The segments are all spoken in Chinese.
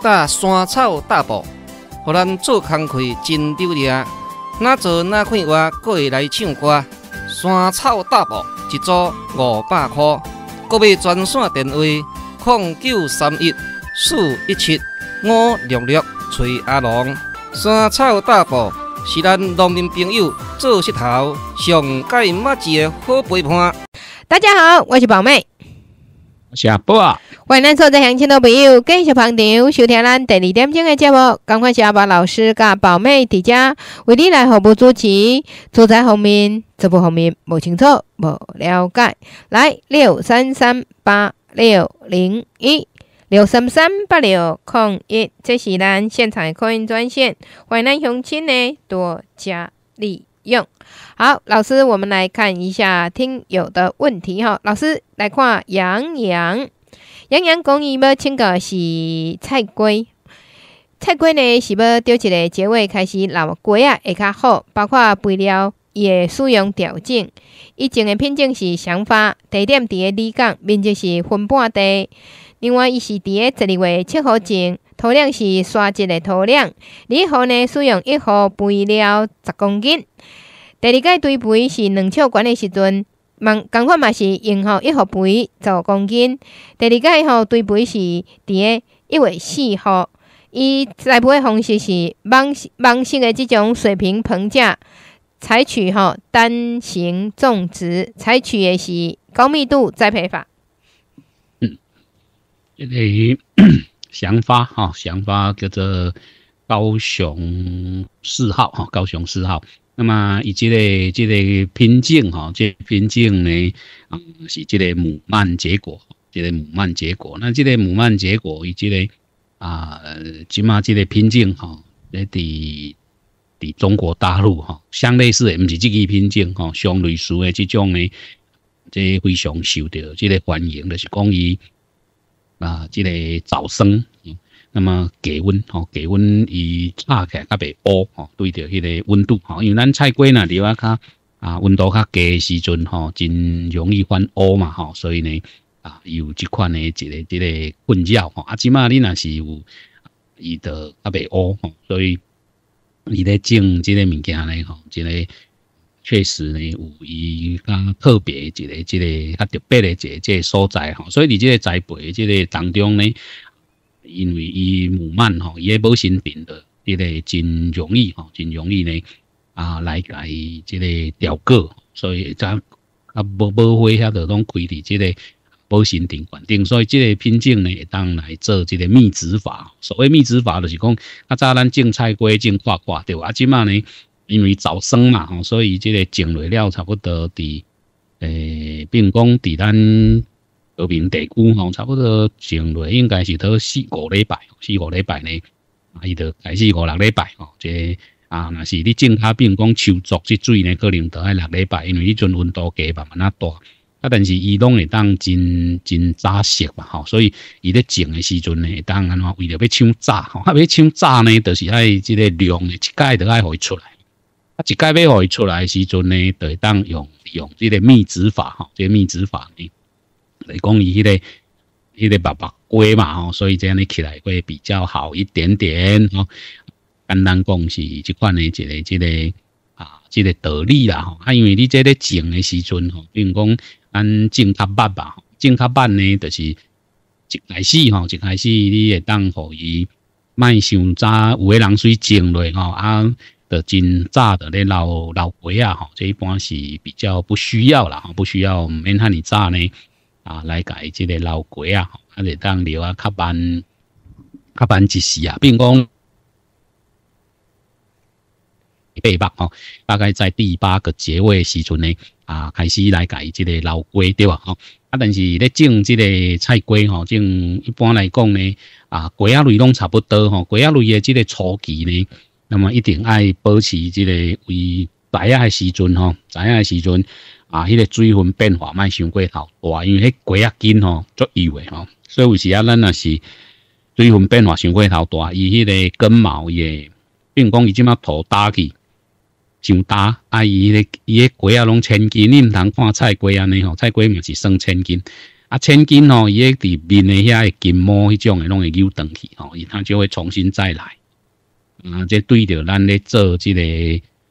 搭山草大埔，互咱做工课真丢脸。哪做哪快活，搁会来唱歌。山草大埔一组五百块，各位专线电话：零九三一四一七五六六，崔阿龙。山草大埔是咱农民朋友做石头上盖麦子的好陪伴。大家好，我是宝妹。下播，欢迎所在乡亲的朋友，继续小场收听咱第二点钟的节目。赶快下宝老师甲宝妹伫家为你来服务主持。坐在后面，直播后面不清楚，不了解。来六三三八六零一六三三八六空一，这是咱现场的扩音专线。欢迎乡亲呢多加力。用好，老师，我们来看一下听友的问题哈。老师，来看杨杨，杨杨讲伊要请个是菜龟？菜龟呢是要钓一个结尾开始老龟啊会较好，包括肥料也使用调整。以前的品种是长发，地点伫咧李港，面积是分半地。另外，伊是伫咧十二月七号前。土壤是沙质的土壤，一号呢，使用一号肥料十公斤。第二块堆肥是两尺管的时阵，网钢管嘛是用好一号肥十公斤。第二块吼堆肥是伫诶一月四号，伊栽培方式是网网性的这种水平棚架，采取吼单行种植，采取的是高密度栽培法。嗯，祥发哈，祥发叫做高雄四号哈，高雄四号。那么以及嘞，即个品种哈，即个品种呢，啊是即个母蔓结果，即个母蔓结果。那即个母蔓结果以及嘞，啊，起码即个品种哈，在在中国大陆哈，相类似的，不是这个品种哈，相类似的这种呢，即非常受到即个欢迎的是讲伊。啊，即个噪声、嗯，那么降温，吼，降温伊差起来较白乌，吼，对着迄个温度，好，因为咱菜瓜呢，另外较啊温度较低时阵，吼，真容易翻乌嘛，吼，所以呢，啊，有即款呢，一个即个困扰吼，啊起码你那是有伊的较白乌，吼，所以你咧种即个物件咧吼，即个。确实呢，有伊较特别一个即个较特别的即个所在吼，所以你这个栽培即个当中呢，因为伊母慢吼伊个保鲜品的，伊个真容易吼，真容易呢啊来来即个调果，所以咱啊无无花遐都拢开伫即个保鲜顶管顶，所以即个品种呢会当来做即个密植法。所谓密植法就是讲啊，咱种菜瓜种瓜瓜对吧？啊，即嘛呢？因为早生嘛，吼，所以即个种落了差不多伫诶，比如讲伫咱和平地区吼，差不多种落应该是到四五礼拜，四五礼拜呢，啊，伊就开始五六礼拜吼。即啊，若是你种较，比如讲抽足即水呢，可能到爱六礼拜，因为迄阵温度低，慢慢啊大。啊，但是伊拢会当真真早熟嘛，吼。所以伊咧种诶时阵呢，当然话为了要抢早，吼，要抢早呢，就是爱即个量，一届都爱互伊出来。啊，一盖尾出来时阵呢，就当用用这个密植法哈，这个密植法，来讲伊迄个迄个白白龟嘛吼，所以这样呢起来会比较好一点点。吼，简单讲是即款呢，即个即个啊，即个道理啦吼。啊，因为你即个种的时阵吼，比如讲咱种较板吧，种较板呢就是一开始吼，一开始你也当互伊卖想早有个人水种落吼啊。的金炸的那老老龟啊，哈，这一般是比较不需要了啊，不需要没看你炸呢啊，来改这个老龟啊，啊，得当留啊，较板较板一时啊，并公第八哈，大概在第八个尾位时阵呢啊，开始来改这个老龟对吧？哈啊，但是咧种这个菜龟哈，种一般来讲呢啊，龟啊类拢差不多哈，龟啊类的这个初期呢。那么一定爱保持这个，为知影的时阵吼？知影的时阵啊？迄个水分变化卖伤过头大，因为迄鸡啊紧吼，足伊个吼，所以有时啊，咱那是水分变化伤过头大，伊迄个根毛也，变讲伊即马土打去。上焦啊，伊个伊个鸡啊拢千斤，你唔通看菜鸡安尼吼，菜鸡毋是算千斤，啊千斤吼，伊迄伫面诶遐金毛迄种诶，拢会扭断去吼，伊通就会重新再来。啊，即对着咱咧做即个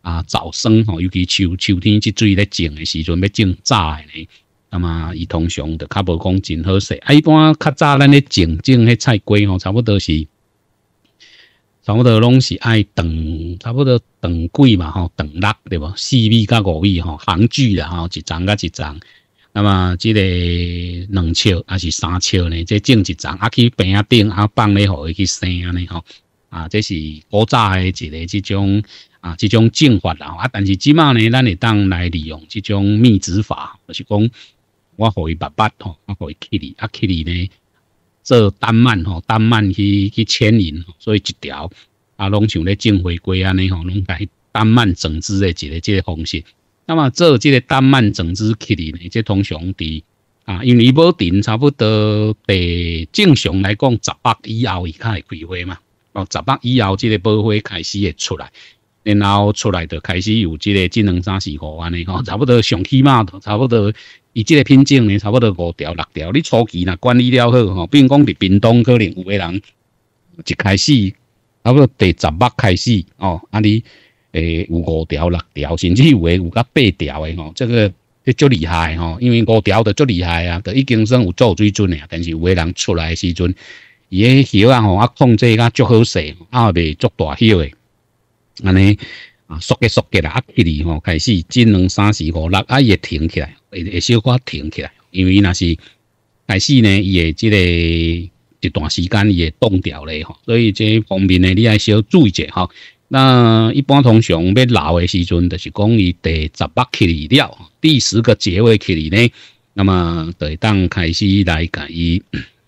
啊早生吼，尤其秋秋天即水咧种诶时阵要种早诶呢。那么伊通常着较无讲真好势，啊一般较早咱咧种种迄菜瓜吼，差不多是差不多拢是爱等差不多等几嘛吼，等六对不？四米甲五米吼行距啦吼，一丛甲一丛。那么即个两尺还是三尺呢？即种一丛，啊去边啊顶啊放咧互伊去生安尼吼。啊，这是古早诶一个这种啊，这种种法啦。啊，但是即码呢，咱会当来利用这种密植法，就是讲我互伊八八吼，我互伊起离，啊，起你呢做单慢吼，单慢去去牵引，所以一条啊，拢像咧种回归安尼吼，拢伊单慢整枝诶一个即个方式。那么做即个单慢整枝起你呢，即通常伫啊，因为无顶差不多得正常来讲十八以后伊才会开花嘛。十八以后，即个保费开始会出来，然后出来的开始有即个智能三十五安尼吼，差不多上起码差不多，伊即个品种呢，差不多五条六条。你初期若管理了好吼，比如讲伫屏东可能有个人一开始差不多第十八开始哦，啊你诶有五条六条，甚至有诶有甲八条诶吼，这个最厉害吼，因为五条都最厉害啊，都已经算有做水准啊，但是有个人出来时阵。伊个叶啊吼啊，控制噶足好势，啊袂足大叶的，安尼啊，速个速个啦，一公里吼开始进两三十个，六啊会停起来，会会小可停起来，因为那是开始呢，伊个即个一段时间伊会冻掉了吼，所以这方面呢，你爱小注意者吼。那一般通常要老的时阵，就是讲伊第十八公里了，第十个结尾公里呢，那么在当开始来甲伊。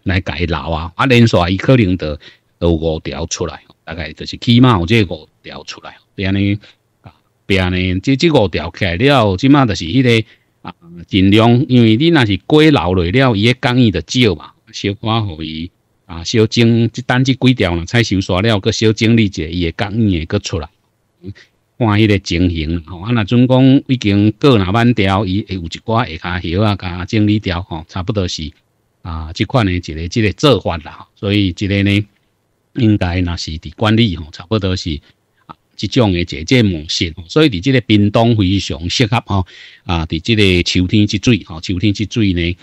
来解老啊，啊连续伊可能得五条出来，大概就是起码有这五条出来。别安尼，别安尼，即即五条起来了，即嘛就是迄个啊，尽量因为你那是过老了了，伊个工艺就少嘛，小寡互伊啊，小整即单即几条呢，菜收煞了，搁小整理者，伊个工艺会搁出来，看迄个情形吼。啊，那准讲已经过若万条，伊会有一寡下加叶啊甲整理条吼，差不多是。啊，这款呢一个这个做法啦，所以这个呢应该那是伫管理吼，差不多是啊这种的一个模式，所以伫这个冰冻非常适合吼。啊，伫这个秋天之最吼，秋天之最呢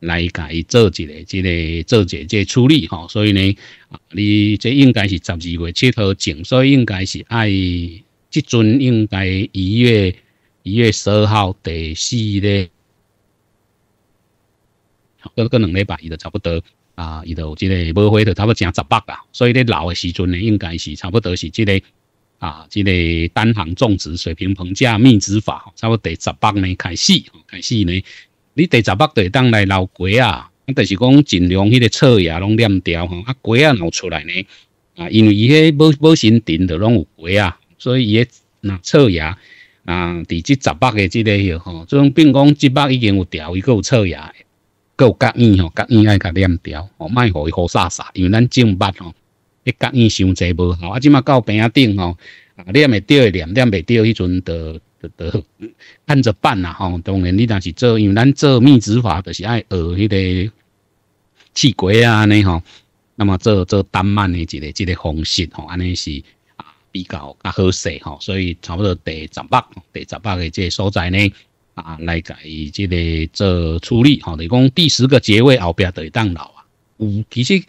来介做一个、这一个、做一个处理吼。所以呢，啊，你这应该是十二月七号种，所以应该是爱即阵应该一月一月十二号第四日。个个两礼拜，伊就差不多啊，伊就即个尾花就差不多成十百啊。所以咧老诶时阵呢，应该是差不多是即个啊，即个单行种植水平棚架密植法，差不多第十八呢开始，开始呢，你第十八就当来老鸡啊，但是讲尽量迄个草芽拢念掉吼，啊鸡啊闹出来呢，啊因为伊迄无无身顶就拢有鸡啊，所以伊迄那草芽啊，伫即十八个即个吼，即种并讲即八已经有掉，伊个有草芽。够甲音吼，甲音爱甲练掉，吼，卖互伊好沙沙。因为咱正版吼，迄甲音伤济无效。啊，即马到边仔顶吼，啊，你咪钓会两，钓袂钓，迄阵就就就看着办啦吼。当然，你若是做，因为咱做蜜汁法就是爱学迄个气锅啊安尼吼。那么做做单麦的一个即个方式吼，安尼是啊比较较好势吼。所以差不多第十八、第十八即这所在呢。啊，来伊即个做处理，吼，等于讲第十个节位后边等会当老啊。有其实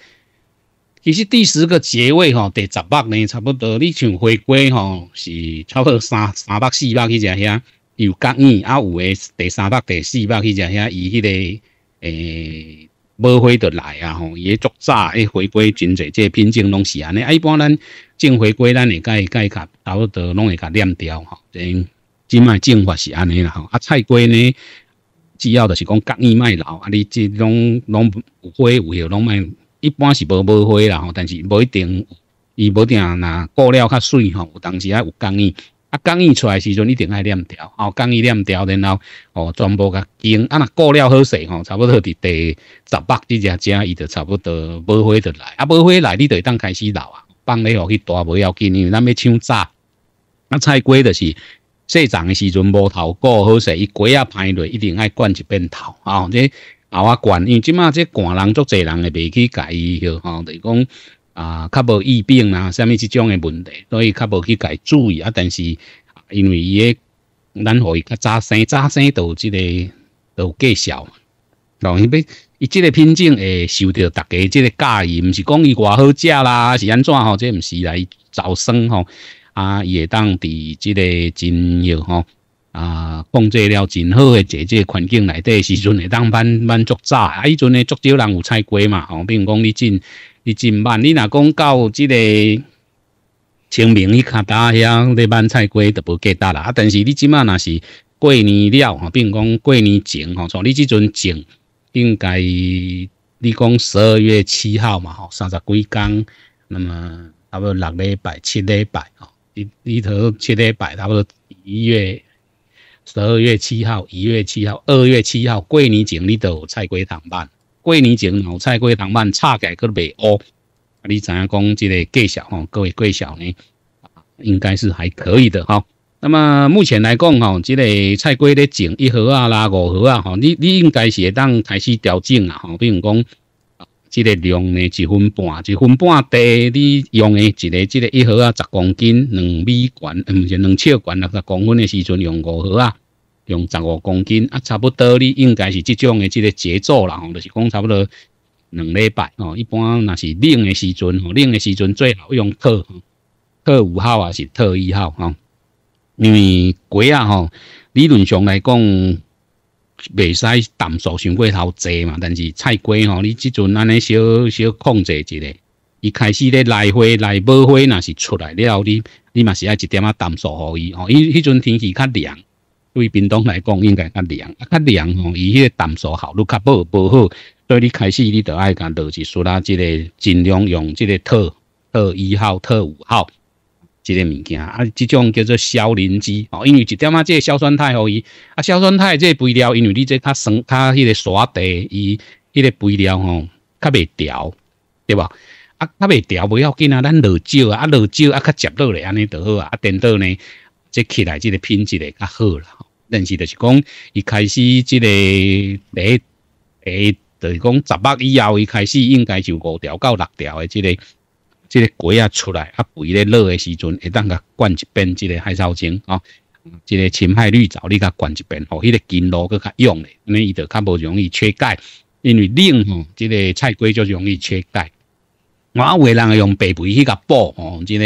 其实第十个节位吼，第十八呢，差不多你像回归吼，是差不多三三百四百去只遐，有隔硬啊，有诶第三百第四百去只遐，伊迄个诶，无回得来啊，吼，也作早，诶，回归真侪，即品种拢是安尼。啊，一般咱正回归，咱会甲伊甲伊甲差不多拢会甲念掉，吼，即即卖种法是安尼啦吼，啊菜瓜呢，主要就是讲割泥卖老啊，你即拢拢有花有叶，拢卖，一般是无无花啦吼，但是无一定，伊无定若过了较水吼，有当时啊有刚硬，啊刚硬出来时阵一定爱念条，哦刚硬念条，然后哦全部甲紧，啊若过了好势吼，差不多伫第十八只只只伊就差不多无花就来，啊无花来你就当开始老啊，放咧落去大不要紧，因为咱要抢早，啊菜瓜就是。西长的时阵无头顾好势，伊鸡啊歹落，一定爱灌一遍头啊。这啊啊灌，因为即马这寒人足侪人会袂去介意吼，就是讲啊，较无疫病啦，啥物即种的问题，所以较无去介注意啊。但是因为伊个，咱互伊较早生，早生到即个都绍，然后伊别伊即个品种会受到大家即个介意，毋是讲伊偌好食啦，是安怎吼？这毋是来招生吼。啊，也当伫即个真要吼啊，控制了真好个即个环境内底时阵，会当慢慢作早。啊，迄阵诶足少人有采瓜嘛吼。比如讲，你真你真慢，你若讲到即个清明去卡达遐，咧挽采瓜就无计值啦。啊，但是你即满那是过年了吼，比如讲过年前吼，从你即阵种，应该你讲十二月七号嘛吼，三十几工，那么差不多六礼拜、七礼拜吼。一头切礼拜，差不多一月十二月七号，一月七号，二月七号，年前井里有菜龟塘半，过年前，脑菜龟塘半差价个袂恶，啊，你怎样讲？即个贵小吼，各位贵小呢，应该是还可以的哈。那么目前来讲吼，即个菜龟咧种一盒啊啦，五盒啊哈，你你应该是会当开始调整啊哈，比如讲。这个量呢，一分半，一分半地你用的一个，这个一盒啊，十公斤，两米管，唔是两尺管，六十公分的时阵用五盒啊，用十五公斤啊，差不多你应该是这种的这个节奏啦，吼，就是讲差不多两礼拜，哦，一般那是冷的时阵，吼，冷的时阵最好用特，特五号啊，是特一号吼，因为果啊，吼，理论上来讲。袂使淡素上过头济嘛，但是菜瓜吼，你即阵安尼小小控制一下，伊开始咧来花、来冒花那是出来了后，你你嘛是爱一点仔淡素互伊吼。伊迄阵天气较凉，对冰冻来讲应该较凉，较凉吼。伊迄个淡素效你较无无好，所以你开始你得爱甲落一输啦，即个尽量用即个特特一号、特五号。即个物件啊，即种叫做消磷机哦，因为一点啊，即个硝酸态可以啊，硝酸态即个肥料，因为你即较省较迄个沙地，伊迄个肥料吼较袂掉，对吧？啊，较袂掉，未要紧啊，咱落少啊，落少啊，较接落来安尼就好啊，啊颠倒呢，即起来即个品质会较好啦。但是就是讲，伊开始即个诶诶，就是讲十八以后，伊开始应该就五条到六条的即个。这个鬼啊出来啊，龟咧热的时阵会当甲灌一遍即个海草精啊，即个浅海绿藻你甲灌一边，哦，迄个金螺佫较用咧，因为伊就较无容易缺钙，因为冷吼，即个菜龟就容易缺钙。我啊、为难用白贝去甲补吼，即个，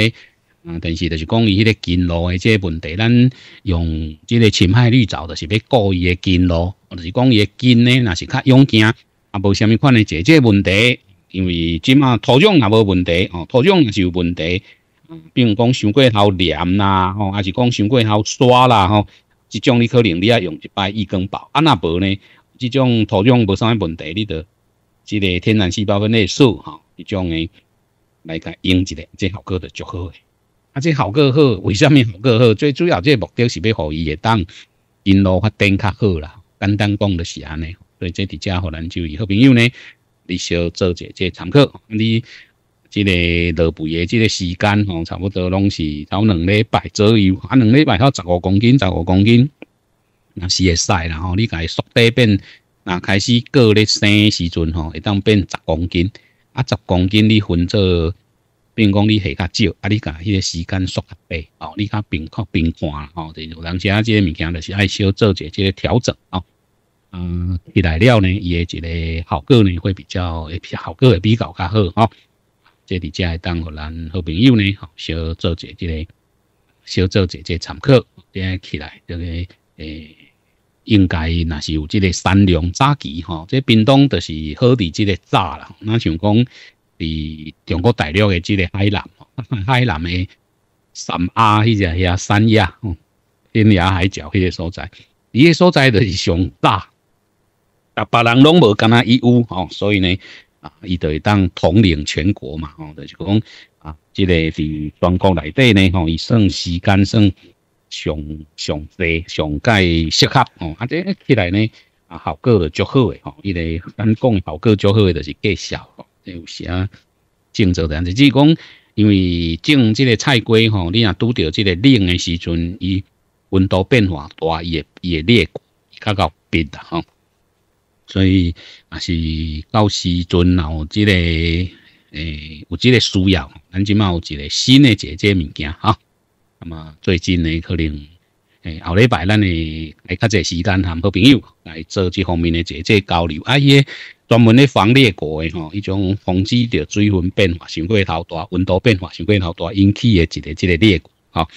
嗯，但是就是讲伊迄个金螺的即个问题，咱用即个浅海绿藻的是比高一的金螺，就是讲伊金呢那是较勇惊，啊，无虾米款的，即个问题。因为即马土壤也无问题哦，土壤也是有问题，比如讲伤过头黏啦，吼，还是讲伤过头沙啦，吼，即种你可能你要用一摆易根宝。啊那无呢？即种土壤无啥物问题，你得即个天然细胞分裂素吼，即种诶来甲用一下，即效果就足好诶。啊，即效果好，为虾米效果好？最主要即个目的是要互伊会当因路发展较好啦，简单讲就是安尼。所以即伫遮互咱就伊好朋友呢。你少做一下这参考，你这个落肥的这个时间吼，差不多拢是到两礼拜左右，啊，两礼拜到十五公斤，十五公斤那是会使啦吼。你家缩底变，那开始个热生时阵吼，会当变十公斤，啊，十公斤你分做，如讲你下较少，啊，你家迄个时间缩较倍哦，你家平靠平看吼，就有人家这些物件就是爱少做一下这个调整哦。嗯，起来了呢，伊诶一个效果呢，会比较诶，效果会比较较好哈。这里会当互咱好朋友呢，小做一即个，小做一即个参考。起来这个诶，应该那是有即个三两早期吼，即边冻都是好伫即个早啦。那想讲伫中国大陆诶，即个海南，海南诶三亚，迄只遐三亚，天涯海角迄个所在，伊个所在都是上大。啊，别人拢无敢那义务吼，所以呢，啊，伊就会当统领全国嘛，吼，就是讲啊，即个伫全国内底呢，吼，伊算时间算上上济上界适合吼，啊，即起来呢，啊，效果就足好诶，吼，伊个咱讲效果足好诶，就是介绍吼，有时啊，种植的，只是讲因为种即个菜瓜吼，你若拄着即个冷诶时阵，伊温度变化大，伊会伊会裂，比较变的吼。所以，也是到时阵哦，即个诶有即个需要，咱即卖有一个新的姐姐物件哈。那么最近呢，可能诶后礼拜，咱诶来较侪时间含好朋友来做这方面呢姐姐交流。啊，伊耶，专门咧防裂谷诶吼，一种防止着水分变化、水位头大、温度变化、水位头大引起嘅一个即个裂谷哈。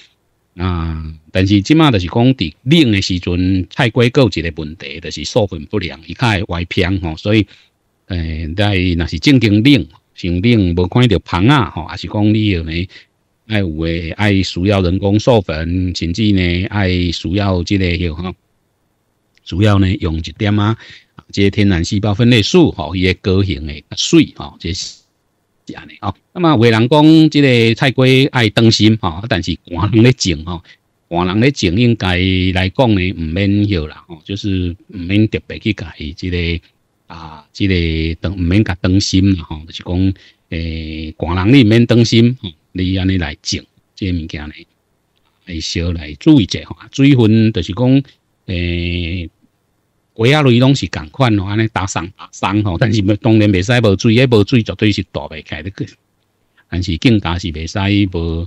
啊！但是即马就是讲，伫冷的时阵，菜瓜有一个问题就是授粉不良，伊较会歪偏吼，所以，诶，在若是正经冷，成冷无看到芳仔吼，还是讲你有呢？爱有诶爱需要人工授粉，甚至呢爱需要即个迄哈，需要呢用一点啊，即天然细胞分裂素吼，伊个高型较水吼，即。是安尼哦，那么外人讲这个菜瓜爱当心哦，但是寒人咧种哦，寒人咧种应该来讲呢，唔免迄啦哦，就是唔免特别去伊即个啊，即个唔免甲当心吼，就是讲诶，寒人你免当心哦，你安尼来种即个物件呢，会少来注意者下吼，水分就是讲诶。贵啊！雷拢是共款咯，安尼打双打双吼，但是当然袂使无水，迄无水绝对是大袂开的。但是更加是袂使无，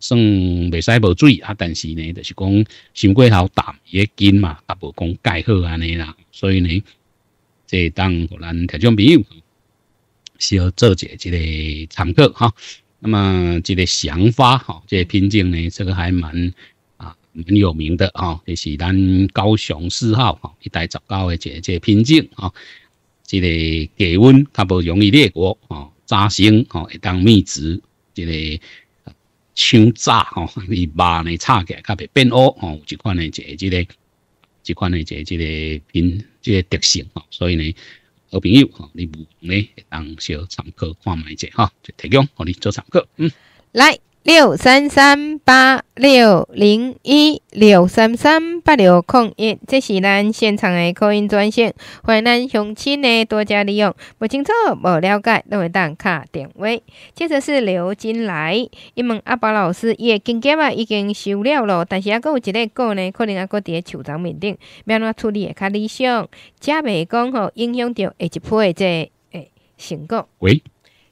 算袂使无水啊。但是呢，就是讲心过头淡，伊个筋嘛，也无讲解好安尼啦。所以呢，即当互咱听众朋友，需要做者一个参考哈。那么，一个想法哈，一个品种呢，这个还蛮。很有名的啊，就是咱高雄四号哈一带，十九的一一个品种啊，这个低温较不容易裂果啊，扎生会当蜜汁，这个青杂哈，你把呢插来，较别变乌有这款呢一个，这个，这款呢一个，这个品，这个特性哈，所以呢，好朋友哈，你不妨呢当小参考看卖者哈，就提供给你做参考，嗯，来。六三三八六零一六三三八六空一，这是咱现场的扩音专线，欢迎咱乡亲呢多加利用。不清楚、不了解，都会当卡点位。接着是刘金来，伊问阿宝老师，的金戒啊已经收了了，但是还有一个歌呢，可能还伫在手账面顶，要怎处理会较理想？只袂讲吼，影响到下一批的这诶成果。喂，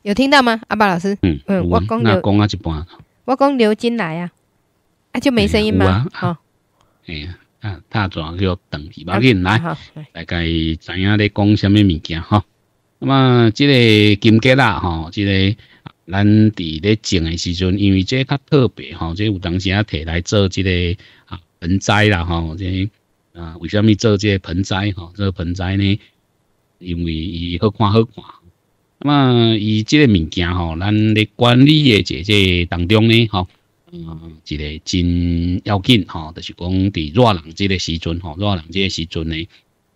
有听到吗，阿宝老师？嗯嗯，我讲那讲啊一半。我讲刘金来啊，啊就没声音吗？好，哎啊，啊大壮要等几包金来，大概知影咧讲什么物件哈。那么这个金桔啦，哈，这个咱伫咧种的时阵，因为这较特别哈，这有当时啊摕来做这个啊盆栽啦哈，这啊为什么做这个盆栽哈？做盆栽呢，因为伊好看，好看。那么伊这个物件吼，咱咧管理诶，即个当中咧，吼，嗯，一个真要紧吼，就是讲伫热人即个时阵吼，热人即个时阵咧，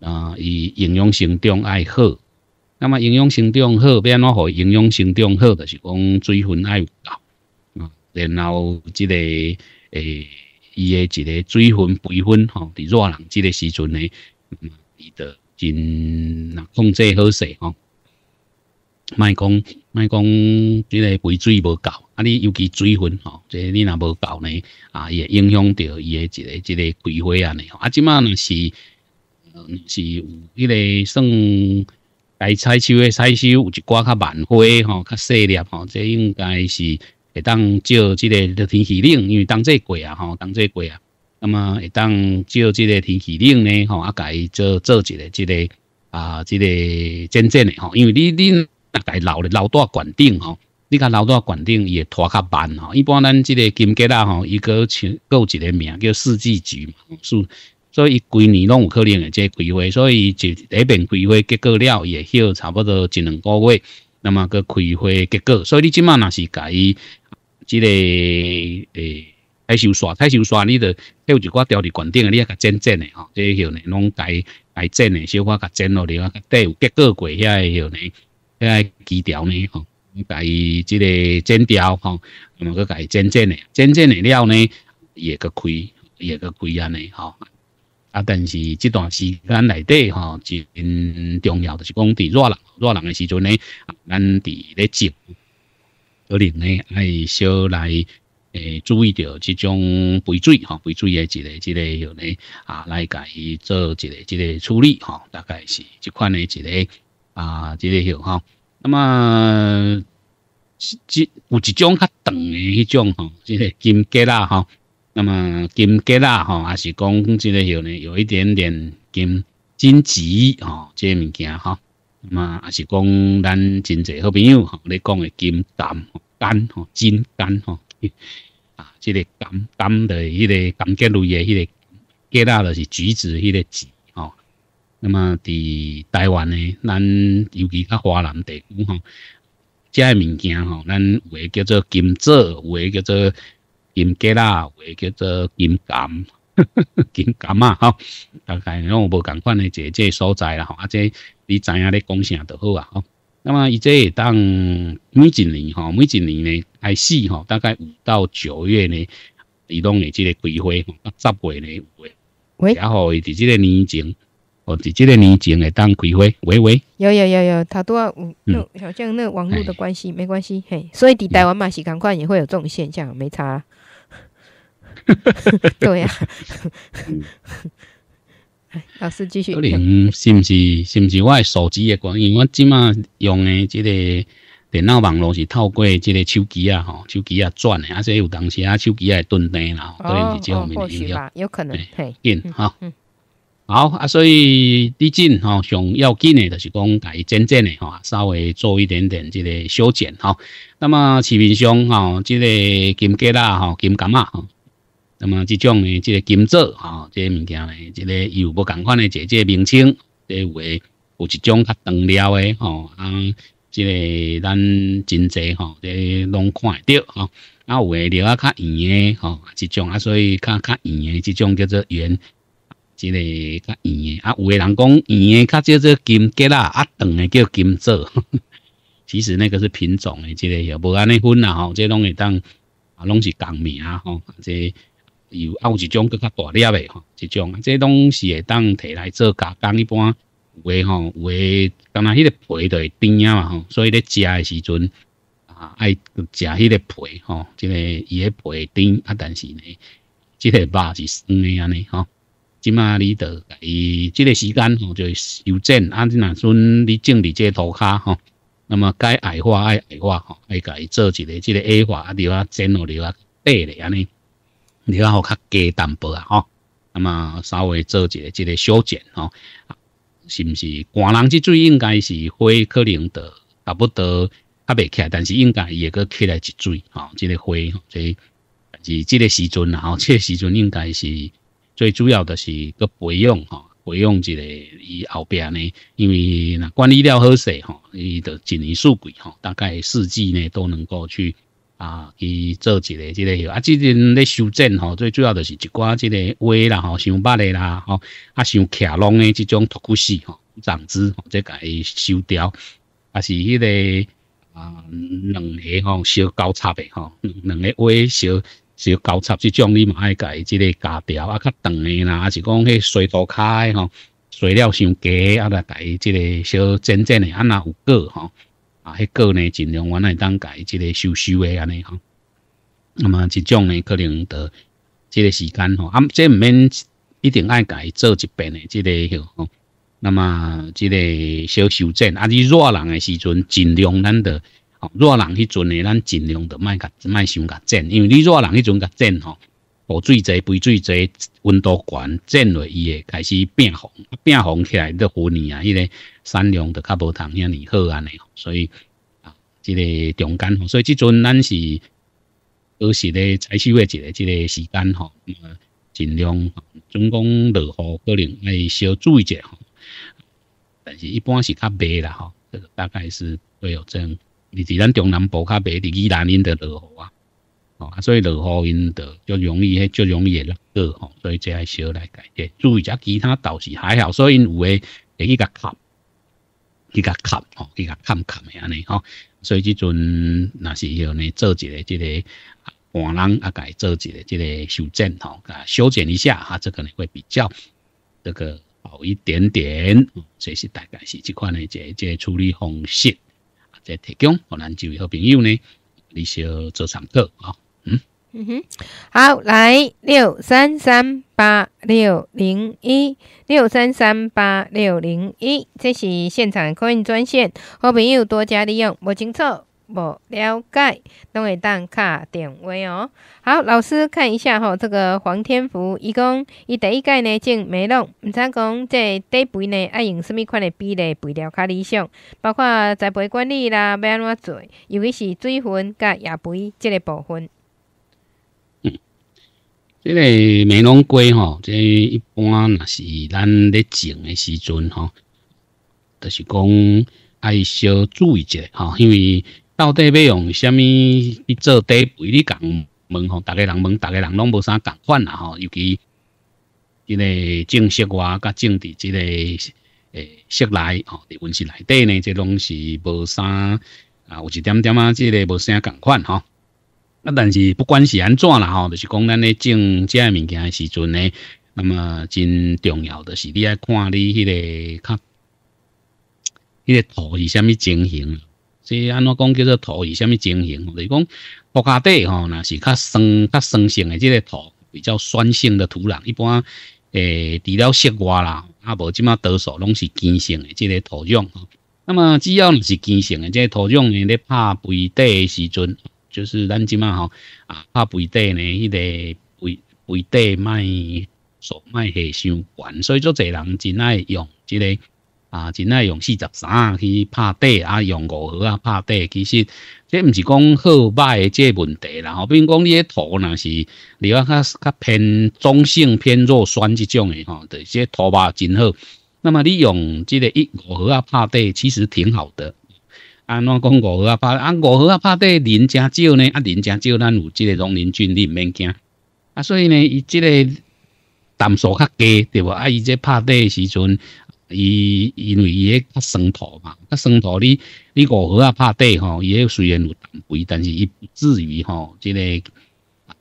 啊，伊营养生长爱好，那么营养生长好变安怎好？营养生长好，就是讲水分爱够，啊，然后即个诶，伊诶一个水分培分吼，伫热人即个时阵咧，伊得真难控制好势吼。卖讲卖讲，即个肥水无够，啊！你尤其水分吼，即、个你若无够呢，啊，也影响到伊个一个一个桂花安尼。啊，即满若是，是有迄个算该采收诶，采收有一寡较慢花吼，较细粒吼，这应该是会当照即个天气冷，因为当季过啊，吼当季过啊。那么会当照即个天气冷呢，吼啊，该做做一个即个啊，即个真正诶，吼，因为你你。大留嘞，留大管顶吼。你看留大管顶也拖较慢吼。一般咱即个金桔啦吼，伊个取够一个名叫四季菊嘛，所所以规年拢有可能会即个开花。所以就第一遍开花结果了，也歇差不多一两个月。那么个开花结果，所以你即摆那是甲伊即个诶，太想刷太想刷，你着还有一挂掉伫管顶个，你甲剪剪嘞吼。即个晓呢，拢改改剪嘞，小甲剪落去啊，带有结果过遐个晓呢。现在机条呢，吼，伊即个剪条，吼，那么甲伊剪剪的，剪剪的了呢，也个伊也个开安尼，吼，啊，但是即段时间内底，吼，真重要就是讲伫热人，热人诶时阵呢，咱伫咧集，可能呢爱少来，诶，注意着即种肥水，哈，肥水诶一个，即个有呢，啊，来伊做一个，即个处理，哈，大概是即款诶一个。啊，即个有吼，那么，即有一种较长的迄种吼，即个金桔啦吼。那么金桔啦吼，也是讲即个有呢，有一点点金金桔哦，即物件吼。那么也是讲咱真侪好朋友吼，你讲的金柑哦，柑哦，金柑哦，啊，即个柑柑的迄个柑桔类的，迄个桔啦都是橘子，迄个桔。那么，伫台湾呢，咱尤其较华南地区吼，个物件吼，咱有诶叫做金枣，有诶叫做金桔啦，有诶叫做金柑，金柑啊吼，大概拢无同款诶，即个所在啦吼。啊，即你知影咧讲啥著好啊。吼。那么伊即当每一年吼，每一年呢，开始吼，大概五到九月呢，伊拢会即个开花吼，十月呢有诶，然后会伫即个年景。哦，只即个年前会当开会，喂喂，有有有有，他都要，有好像那网络的关系没关系，嘿，所以伫台湾嘛是赶快也会有这种现象，没差，对呀。老师继续。可能是不是是不是我手机的关？因为我即马用的这个电脑网络是透过这个手机啊，吼，手机啊转的，而且有当时啊，手机也断电了，可能这方面的现象。或许有可能，嘿，嗯，好。好啊，所以最近哈上要紧嘞，就是讲改真正的哈，稍微做一点点这个修剪哈。那么市面上哈，这个金桔啦哈，金柑啊哈，那么这种呢，这个金枣哈，这些物件呢，这个有不同款的这这名称，这有诶有一种较长料诶哈，啊，这个咱真侪哈，这拢看得到哈。啊，有诶料啊较圆诶吼，这种啊，所以较较圆诶这种叫做圆。即个较圆诶，啊有诶人讲圆诶较叫做金桔啦，啊长诶叫金枣。其实那个是品种诶，即个也无安尼分啦吼，即拢会当啊拢是共名啊吼，即有啊有一种更较大粒诶吼，一种，即拢是会当摕来做加工一般，有诶吼有诶，当然迄个皮都会甜啊嘛吼，所以咧食诶时阵啊爱食迄个皮吼，即个伊个皮甜啊，但是呢，即个肉是酸诶安尼吼。即嘛，你着伊即个时间吼，就修剪，啊，你那阵你种哩即个土卡吼。那么该矮化矮化吼，爱甲伊做一个即个矮化啊，你话剪落嚟话低咧安尼，你话好较低淡薄啊吼。那么稍微做一个即个修剪吼，是毋是？寒人即水应该是花可能得差不多较袂来，但是应该伊会阁起来一水吼，即个花即，是即个时阵啊，吼，即个时阵应该是。最主要的是个培养哈，培养一个伊后边呢，因为那管理了好势哈，伊的一年四季哈，大概四季呢都能够去啊，伊做一个即个啊，即阵咧修剪哈，最主要的就是一寡即个歪啦哈，想疤的啦哈，啊像徛拢的这种突吼，哈，长枝或甲改修掉，啊是迄个啊两个吼小交叉的吼，两个歪小。是交叉，即种你嘛爱改即个夹条啊，较长诶啦，还是讲去隧道开吼，隧了伤窄啊，来改即个小真正诶，啊那有个吼，啊，迄个呢尽量原来当改即个修修诶安尼吼。那么即种呢可能得即个时间吼，啊，即毋免一定爱改做一遍诶，即个吼。那么即个小修正，啊，你热人诶时阵尽量咱着。热人迄阵诶，咱尽量着卖甲卖想甲蒸，因为你热人迄阵甲蒸吼，雾水侪、肥水侪、温度悬，蒸落伊会开始变红，变红起来都昏啊！伊个产量着较无通遐尼好安尼，所以啊，即个中间，吼。所以即阵咱是合适咧采收诶一个即个时间吼，尽量总共落雨可能爱稍注意者吼，但是一般是较白啦吼，大概是会有样。你伫咱中南部较白，伫宜南因的落雨啊，哦，所以落雨因的就容易，就容易落雨吼，所以这还要来改变。注意一下，其他倒是还好，所以有诶，一个坎，一个砍哦，一个砍砍的安尼吼。所以即阵那是要呢做一个即个换人啊改做一个即个修剪哈，修剪一下啊，这可能会比较这个好一点点。这是大概是这款的这这处理方式。在提供，我兰位好朋友呢，你需要做上课啊？嗯嗯哼，好，来六三三八六零一六三三八六零一，这是现场 Qun 专线，好朋友多加利用，无清楚。无了解，拢会当敲电话哦。好，老师看一下吼，这个黄天福伊讲伊第一届呢，种美容。毋知讲，即底肥呢爱用什物款的比例肥料较理想？包括栽培管理啦，要安怎做？尤其是水分甲叶肥即个部分。嗯，即个美容龟吼，这一般若是咱咧种诶时阵吼，就是讲爱小注意者，吼，因为。到底要用什么去做底肥？你讲问吼，大家人问，大家人拢无啥共款啦吼。尤其迄个种室外甲种伫即个诶，室内吼，伫温室内底呢，这拢是无啥啊，有一点点啊，即个无啥共款吼。啊，但是不管是安怎啦吼，就是讲咱咧种这物件诶时阵呢，那么真重要的是你爱看你迄个较迄个土是虾米情形。即安怎讲叫做土以虾米情形，就是讲坡下底吼，那是较酸较酸性诶，即个土比较酸性的土壤。一般诶，除了室外啦，啊无即马多数拢是碱性诶，即个土壤。那么只要是碱性诶，即个土壤咧，你怕肥底诶时阵，就是咱即马吼啊，拍肥底呢，迄个肥肥底卖所卖下伤悬，所以做侪人真爱用即个。啊，真爱用四十三去拍底，啊用五号啊拍底。其实这唔是讲好歹的这个问题啦。吼，比如讲你个土呢是，你要较较偏中性、偏弱酸即种的吼，对，即土嘛真好。那么你用即个一五号啊拍底，其实挺好的。啊，哪讲五号啊拍，啊五号啊拍底，人加少呢，啊人加少，咱有即个农林菌，你唔免惊。啊，所以呢，伊即个淡素较低，对无？啊，伊即拍底时阵。伊因为伊个较生土嘛，较生土你你五河啊拍底吼，伊个虽然有淡肥，但是伊不至于吼，即个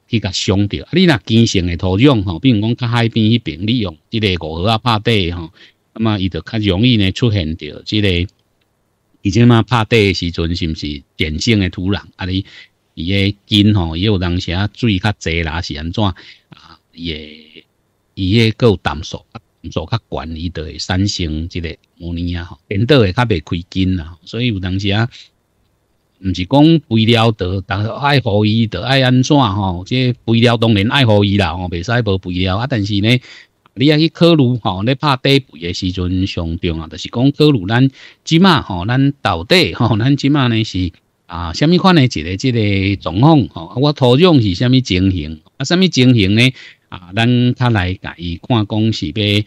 去甲伤着。你若碱性的土壤吼，比如讲较海边迄边，你用即个五河啊拍底吼，那么伊就较容易呢出现着即个。以前嘛拍底时阵是毋是碱性的土壤？啊，你伊个根吼伊有当时啊水较济啦是安怎啊？伊诶伊个够淡素。做较悬，伊理会产生即个模尼啊，吼，变到会较袂开紧啦，所以有当时啊，毋是讲肥料得，但爱好伊，得爱安怎吼？即肥料当然爱好伊啦，吼，袂使无肥料啊。但是呢，你啊去考虑吼，你拍底肥诶时阵上重啊，就是讲考虑咱即马吼，咱到底吼，咱即马呢是啊，什么款诶一个即个状况吼，我土壤是啥物情形？啊，啥物情形呢？啊，咱较来噶伊看讲是要。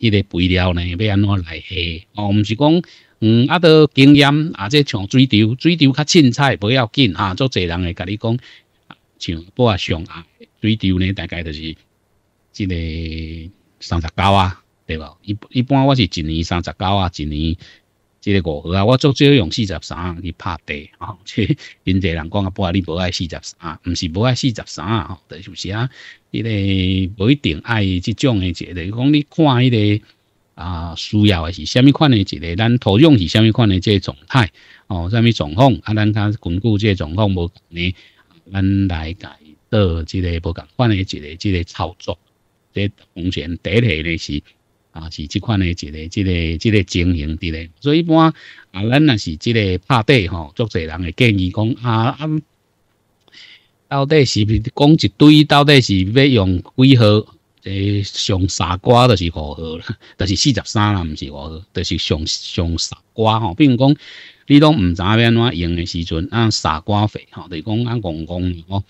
迄个肥料呢要安怎来下？哦，唔是讲，嗯，啊，多经验啊，即像水钓，水钓较凊彩，不要紧哈。足侪人会甲你讲，像不阿上啊，水钓呢大概就是即个三十九啊，对无？一一般我是一年三十九啊，一年。这个五号啊，我做最用四十三去拍地啊，因济人讲啊，不，你不爱四十三，毋是不爱四十三啊，就是啊，一个不一定爱这种的，一个讲你看那个啊，需要的是什么款的，一个咱土壤是什么款的这状态哦，什么状况啊，咱根据即个状况无同呢，咱来改到这个无同款的，一个这个操作，这目前一个呢是。啊，是这款的，一个、即个、即个情形的嘞。所以一般啊，咱那是这个拍底吼，作侪人会建议讲啊啊，到底是讲一堆，到底是要用几号？诶，上傻瓜就是五号了，就是四十三啦，毋是五号，就是上上傻瓜吼。比如讲，你拢唔知安怎用的时阵啊，傻瓜费吼，就讲啊，戆公哦，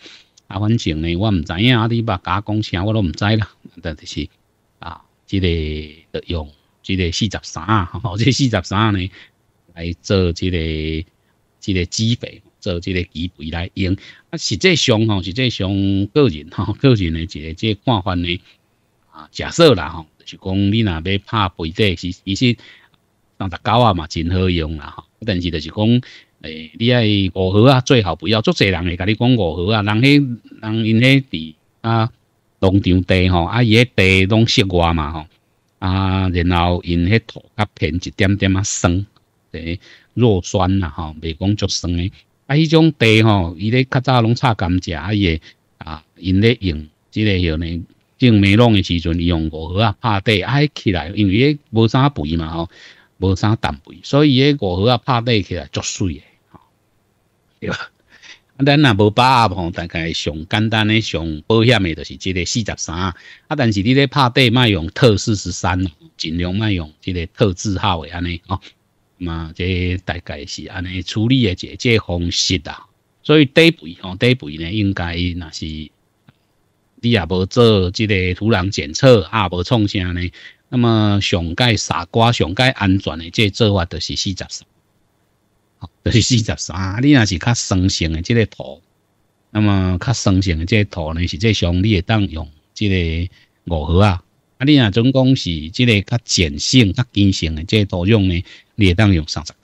啊反正呢，我唔知影啊，你甲假讲啥，我都唔知啦，但就是。即个要用，即个四十三，吼，即四十三呢，来做即个即个基肥，做即个基肥来用。啊，实际上，吼，实际上，个人，吼，个人呢，即个看法呢，啊，假设啦，吼，就讲你若要拍肥底，是其实三十九啊嘛，真好用啦，吼。但是就是讲，诶，你爱五河啊，最好不要做侪人会跟你讲五河啊，人迄人因迄伫啊。农场地吼，啊，伊个地拢室外嘛吼，啊，然后因迄土较偏一点点啊酸，弱酸啦吼，未讲足酸诶。啊，迄种地吼，伊咧较早拢插甘蔗，啊伊诶啊，因咧用，即个许呢，种梅容诶时阵，用五河啊拍地，啊起来，因为伊无啥肥嘛吼，无啥氮肥，所以伊五河啊拍地起来足水吼，对吧？啊，咱若无把握，吼，大概上简单诶上保险诶，就是即个四十三。啊，但是你咧拍底卖用特四十三，尽量卖用即个特字号诶安尼吼。嘛，个大概是安尼处理诶，即个方式啦。所以底肥吼，底肥呢，应该若是你也无做即个土壤检测，也无创啥呢。那么上盖傻瓜，上盖安全即个做法，就是四十三。好，就是四十三，你若是较酸性的即个土。那么较酸性的即个土呢，是即上你会当用即个五合啊。啊，你若总共是即个较碱性、较碱性的即个土壤呢，你会当用三十个，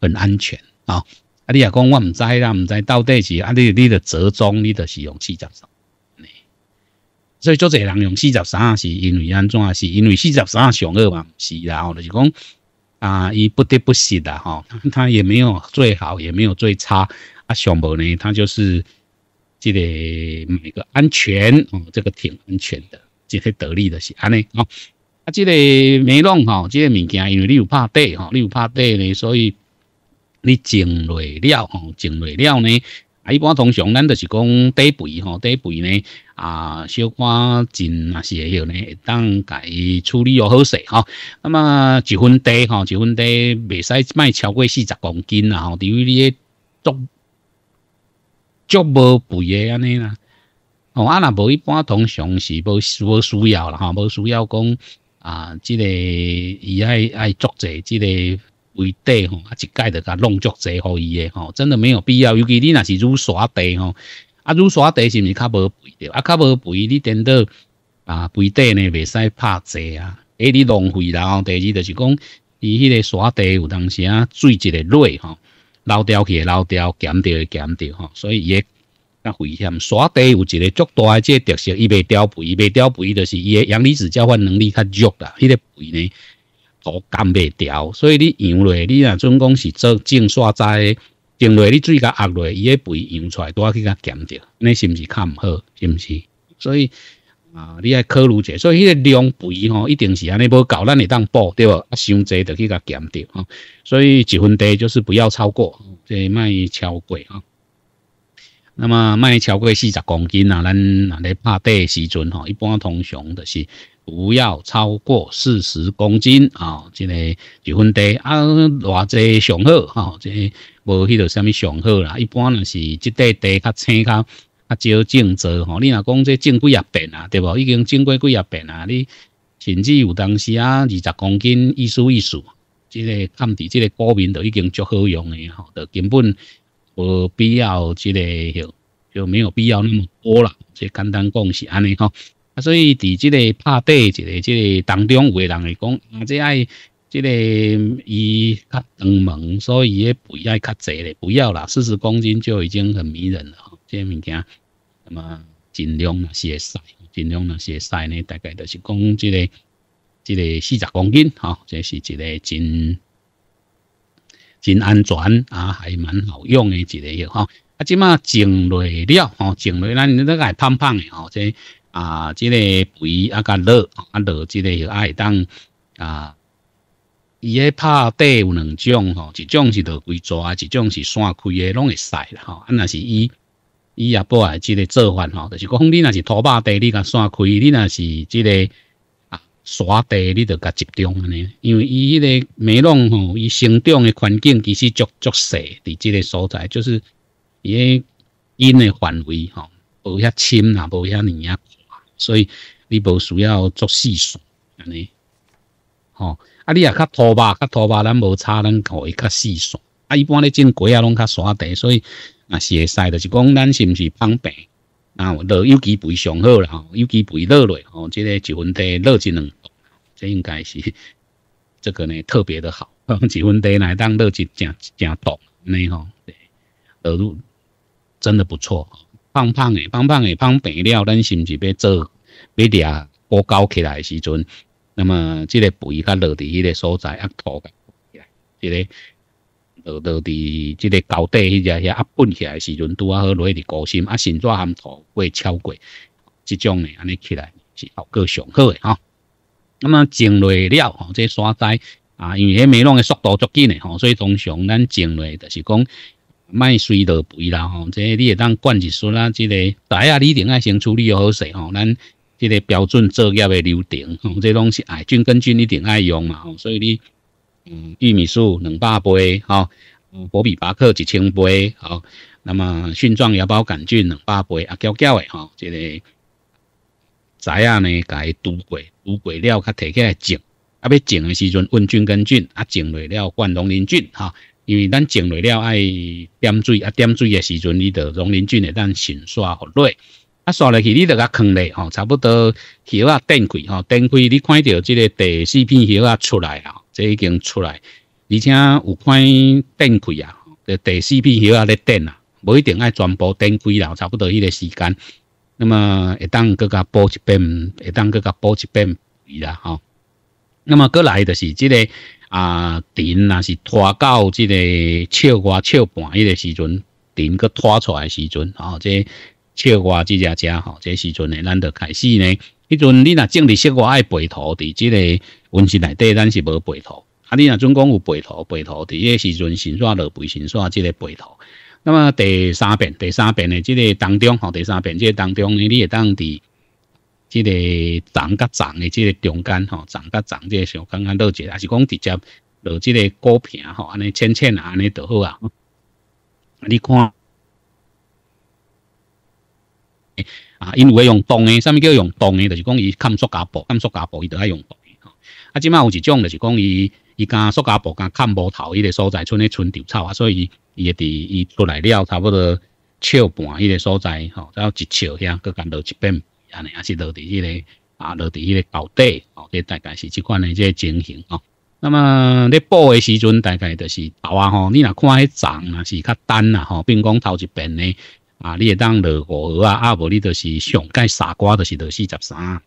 很安全啊。啊，你若讲我毋知啦，毋知到底是啊，你你的折中，你就是用四十三。所以做这人用四十三，是因为安怎？是因为四十三上二嘛，是啦，就是讲。啊，一不得不洗的哈，他也没有最好，也没有最差。啊，上部呢，他就是这个买个安全哦，这个挺安全的，这个得力的是安尼好，啊，这个没弄哈，这个物件因为你有怕跌哈，你有怕跌呢，所以你积累料哈，积累料呢。啊，一般通常咱就是讲底肥吼，底肥呢啊，可花筋啊会样呢，当己处理又好势哈。那么，一份带吼，一份地未使卖超过四十公斤啦吼。对于你足足无肥的安尼啦，我啊那无一般通常是无无需要啦哈，无需要讲啊，即个伊爱爱足者即个。肥底吼，啊，一盖就甲弄足侪，互伊诶吼，真的没有必要。尤其你若是愈刷袋吼，啊，愈刷袋是毋是较无肥着？啊，较无肥，你等到啊，肥底呢未使拍侪啊，哎，你浪费然吼。第二就是讲，伊迄个刷袋有当时啊，水一个累吼，捞掉去捞掉，减掉减掉吼，所以伊诶。较危险。刷袋有一个足大个这特色，伊袂掉肥，袂掉肥的是伊诶阳离子交换能力较弱啦，伊个肥呢。减未掉，所以你养落，你若准讲是做种蔬菜，顶落你水甲压落，伊个肥养出来，多去甲减掉，你是不是看唔好？是不是？所以啊，你爱考虑者，所以迄个量肥吼，一定是安尼无够，咱会当补对无？啊，伤济就去甲减掉啊。所以一分地就是不要超过，即卖超过啊。那么卖超过四十公斤啊，咱咱咧拍地时阵吼，一般通常就是。不要超过四十公斤啊！这个这分地啊，偌济上好啊，这无去到什么上好啦。一般呢是这块地较青较啊少种植吼。你若讲这种几啊遍啊，对不？已经种过几啊遍啊，你甚至有当时啊二十公斤一束一束，这个看底这个果面都已经足好用的，吼，就根本无必要这个就没有必要那么多了。这简单讲是安尼哈。啊，所以伫即个拍底一个即个当中，有个人会讲，啊，即爱即个伊较长毛，所以也肥爱较侪咧，不要啦，四十公斤就已经很迷人了即个物件，那么尽量呢会使，尽量呢会使呢，大概就是讲，即个即个四十公斤吼，这是一个真真安全啊，还蛮好用的一个药吼，啊，即马整材了吼，整来你这个胖胖的吼，即。啊！即个肥啊，甲热啊，热即个又爱当啊。伊个拍地有两种吼，一种是落肥土，一种是散开诶，拢会晒啦吼。啊，那是伊伊啊，要来即个做饭吼，就是讲你那是土把地，你甲散开，你那是即个啊，沙地你得甲集中安尼，因为伊迄个梅农吼，伊生长的环境其实足足细伫即个所在就是伊因诶范围吼，无遐深也无遐泥啊。所以你不需要做细算，安尼，哦，啊，你也较拖吧，较拖吧，咱无差，咱可以较细算。啊，一般咧种鸡啊，拢较沙地，所以啊是会使，就是讲咱是毋是胖病？啊，落有机肥上好啦，吼，有机肥落来，吼，即个一分地落一两，这应该是这个呢特别的好，一分地来当落一正正多，尼吼，对，呃，真的不错。胖胖诶，胖胖诶，胖平了，咱是毋是要做要抓高高起来时阵，那么即个肥甲落地迄个所在啊，土起来，即个落落地即个高底迄只遐压稳起来时阵，拄啊好落地高深啊，新砖含土过超过，即种诶安尼起来是效果上好诶哈。那么整落了吼，即山栽啊，因为迄美浪诶速度足紧诶吼，所以通常咱落诶就是讲。卖水倒肥啦吼，即个你会当灌一术啦，即个台啊，你定爱先处理好势吼，咱即个标准作业的流程吼，即拢是哎，菌根菌一定爱用嘛吼，所以你嗯，玉米素两百倍吼，嗯，博比巴克一千倍吼，那么菌状芽孢杆菌两百倍啊，胶胶的吼，即个台啊呢，该毒过，毒过了，卡摕起来种，啊，要种的时阵问菌根菌，啊，种过了灌农林菌哈。因为咱种下了爱点水啊，点水的时阵，你得溶磷菌会当渗刷落来，啊刷落去你得较坑咧吼，差不多叶啊垫开吼，垫开你看到这个第四片叶啊出来了，这已经出来，而且有看垫开啊，第四片叶啊在垫啊，无一定爱全部垫开啦，差不多迄个时间，那么会当更加补一遍，会当更加补一遍肥啦吼。那么过来就是这个啊，藤那是拖到这个笑瓜笑半伊的时阵，藤个拖出来时阵，吼，这笑瓜这接吃吼，这时阵呢，咱就开始呢。伊阵你那种地切瓜爱培土的，这个温室内底咱是无培土，啊，你那总共有培土培土的，伊个时阵先刷了肥，先刷这个培土。那么第三遍，第三遍的这个当中吼，第三遍这个当中呢，你也当滴。即个长甲长的即个中间吼，长甲长即个像刚刚露节，还是讲直接落即个果皮吼，安尼浅浅啊，安尼就好啊。你看，啊，因为用冻的，什物叫用冻的？就是讲伊砍塑胶布，砍塑胶布，伊就要用冻的。啊，即卖有一种，就是讲伊伊干塑胶布干砍木头，伊个所在，像咧春稻草啊，所以伊也伫伊出来了，差不多翘半伊个所在，吼，然后一翘遐，个间落一边。啊，也是落伫迄个啊，落伫迄个宝底哦，这大概是即款的这情形哦。那么你补的时阵，大概就是头啊吼，你若看迄长呐是较单呐吼，并讲头一边呢啊，你会当落五啊，啊无你就是上盖傻瓜，就是落四十三，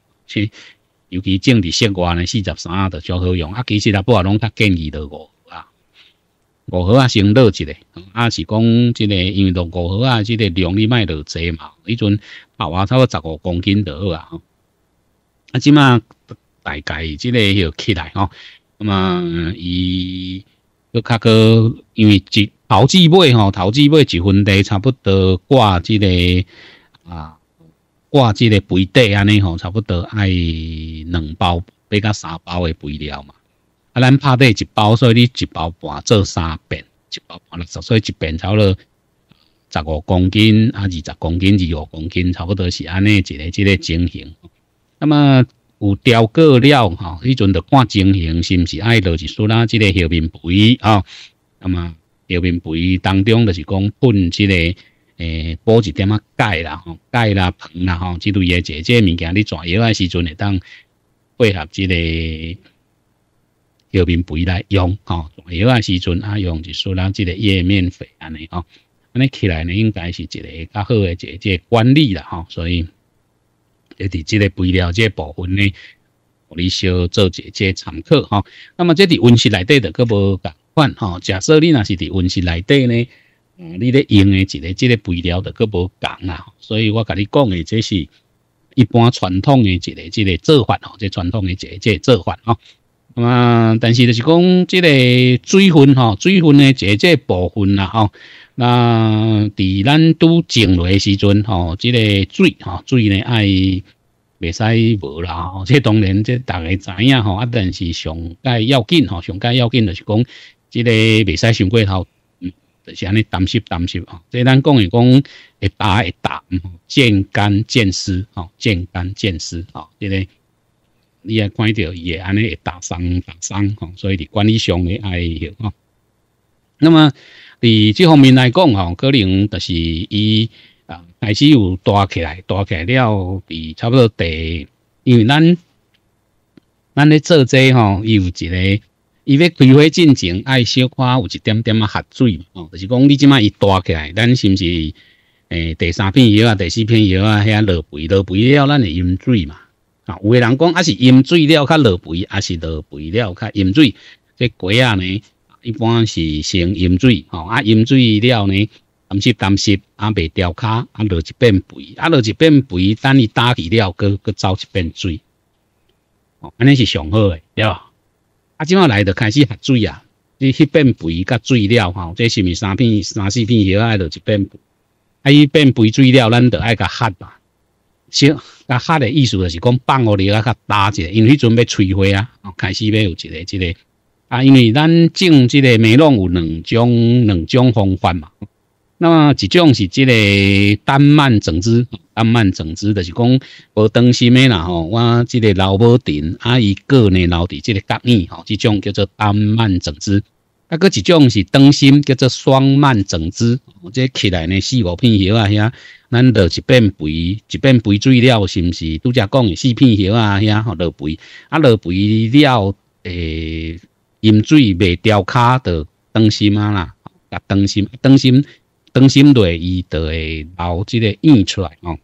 尤其种的西瓜呢，四十三都较好用啊。其实啊，不啊拢较建议落五。五毫啊，先落一个，啊是讲即个，因为落五毫啊，即个量你卖落侪嘛，迄阵跑啊差不多十五公斤得啊，啊即嘛大概即个迄起来吼，那么伊要较个，因为一头只尾吼，头只尾一分地差不多挂即个啊，挂即个肥袋安尼吼，差不多爱两包比较三包的肥料嘛。啊，咱拍底一包，所以你一包半做三遍，一包半六十，所以一遍差不多十五公斤啊，二十公斤、二十五公斤差不多是安尼一个、一个情形。那么有雕过了哈，你阵著看情形是毋是爱落一丝仔这个叶面肥啊？那么叶面肥当中就是讲混这个诶，补一点啊钙啦、哈钙啦、硼啦、哈即类嘅，即个物件你抓药啊时阵会当配合这个。药片肥来用哈，用药的时阵啊用就输人这个页面肥安尼吼，安尼起来呢，应该是一个较好的一个个管理啦哈。所以，诶，伫这个肥料这部分呢，我咧小做一个参考哈。那么，这伫温室内底的佫无共款哈。假设你那是伫温室内底呢，嗯，你咧用的一个这个肥料的佫无共啊。所以我甲你讲的这是一般传统的一个一个做法吼，这传统的一个一个做法吼。啊！但是就是讲，这个水分哈，水分呢，这这部分啦哈。那在咱拄种诶时阵哈，这个水哈，水呢爱袂使无啦。这当然，这大家知影哈。啊，但是上介要紧哈，上介要紧就是讲，这个袂使上过头，就是安尼担心担心吼，即咱讲诶讲，会打一打，见干见湿吼，见干见湿吼，即、个。你睇到也安尼，特生特吼，所以啲管理上的你系吼。那么喺呢方面来讲，吼，可能就伊啊开始有大起来，大起来了，比差不多第，因为咱，咱咧做吼、嘢，有一个，因为回归进程，爱少花，有一点点啊，下水，吼，就是讲你即咪伊大起来，咱是不是诶，第三片叶啊，第四片叶啊，遐落肥落肥了，咱会阴水嘛？啊，有个人讲，啊是饮水了较落肥，啊是落肥了较饮水。这鸡啊呢，一般是先饮水，吼啊饮水了呢，唔是担心啊袂掉卡，啊落一遍肥，啊落一遍肥，等伊打起了，佫佫走一遍水，哦，安尼是上好诶，对吧？啊，即马来就开始喝水啊，你迄遍肥甲水了，吼，这是毋是三片三四片叶，啊？落一遍肥，啊伊遍肥水了，咱就爱甲喝吧。小甲哈的意思就是讲放互你啊较大只，因为准备催花啊，开始要有一个这个啊。因为咱种这个梅农有两种两种方法嘛。那么一种是这个单蔓整枝，单蔓整枝就是讲无东西咩啦吼，我这个老母顶啊伊个呢老弟这个角意吼，这种叫做单蔓整枝。啊，个一种是灯芯，叫做双蔓整枝，即起来呢四五片叶啊，遐咱着一边肥，一边肥水了，是毋是？拄则讲四片叶啊，遐吼着肥，啊，着肥了，诶，盐水未掉卡的灯芯啊啦，啊，灯芯，灯芯，灯芯落伊着会流即个叶出来吼，